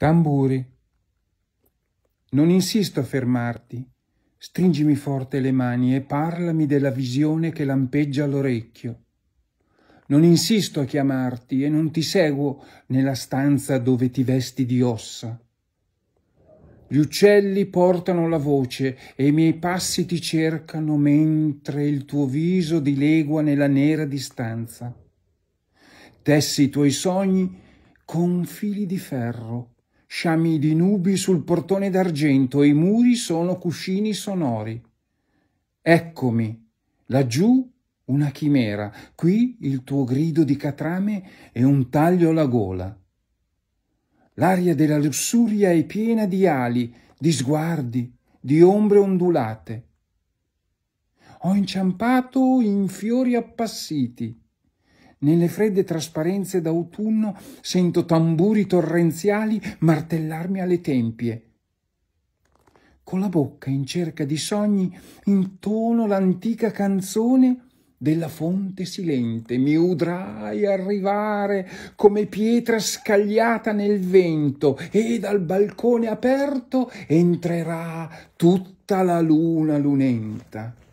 Tamburi. Non insisto a fermarti. Stringimi forte le mani e parlami della visione che lampeggia all'orecchio. Non insisto a chiamarti e non ti seguo nella stanza dove ti vesti di ossa. Gli uccelli portano la voce e i miei passi ti cercano mentre il tuo viso dilegua nella nera distanza. Tessi i tuoi sogni con fili di ferro sciami di nubi sul portone d'argento, e i muri sono cuscini sonori. Eccomi, laggiù una chimera, qui il tuo grido di catrame e un taglio alla gola. L'aria della lussuria è piena di ali, di sguardi, di ombre ondulate. Ho inciampato in fiori appassiti nelle fredde trasparenze d'autunno sento tamburi torrenziali martellarmi alle tempie. Con la bocca in cerca di sogni intono l'antica canzone della fonte silente, mi udrai arrivare come pietra scagliata nel vento e dal balcone aperto entrerà tutta la luna lunenta.